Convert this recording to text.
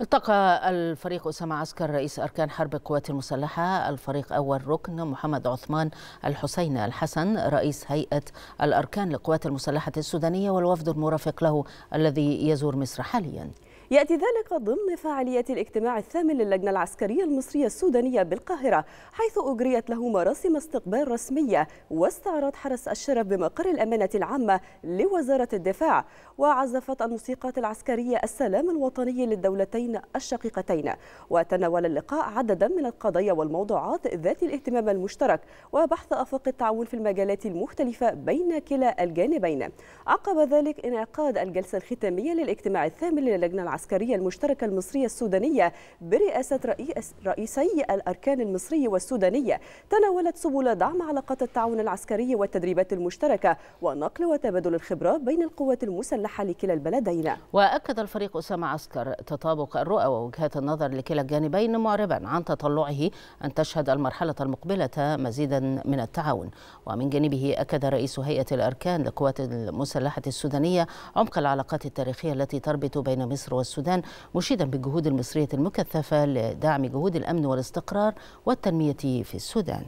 التقى الفريق أسامة عسكر رئيس أركان حرب القوات المسلحة الفريق أول ركن محمد عثمان الحسين الحسن رئيس هيئة الأركان للقوات المسلحة السودانية والوفد المرافق له الذي يزور مصر حالياً يأتي ذلك ضمن فعالية الاجتماع الثامن للجنة العسكرية المصرية السودانية بالقاهرة حيث أجريت له مراسم استقبال رسمية واستعراض حرس الشرف بمقر الأمانة العامة لوزارة الدفاع وعزفت الموسيقات العسكرية السلام الوطني للدولتين الشقيقتين وتناول اللقاء عددا من القضايا والموضوعات ذات الاهتمام المشترك وبحث أفاق التعاون في المجالات المختلفة بين كلا الجانبين عقب ذلك انعقاد الجلسة الختامية للاجتماع الثامن للجنة العسكرية المشتركة المصرية السودانية برئاسة رئيس رئيسي الأركان المصري والسودانية تناولت سبل دعم علاقات التعاون العسكري والتدريبات المشتركة ونقل وتبادل الخبرات بين القوات المسلحة لكلا البلدين وأكد الفريق أسامة عسكر تطابق الرؤى ووجهات النظر لكلا الجانبين معربا عن تطلعه أن تشهد المرحلة المقبلة مزيدا من التعاون ومن جانبه أكد رئيس هيئة الأركان للقوات المسلحة السودانية عمق العلاقات التاريخية التي تربط بين مصر والسودان مشيدا بالجهود المصرية المكثفة لدعم جهود الأمن والاستقرار والتنمية في السودان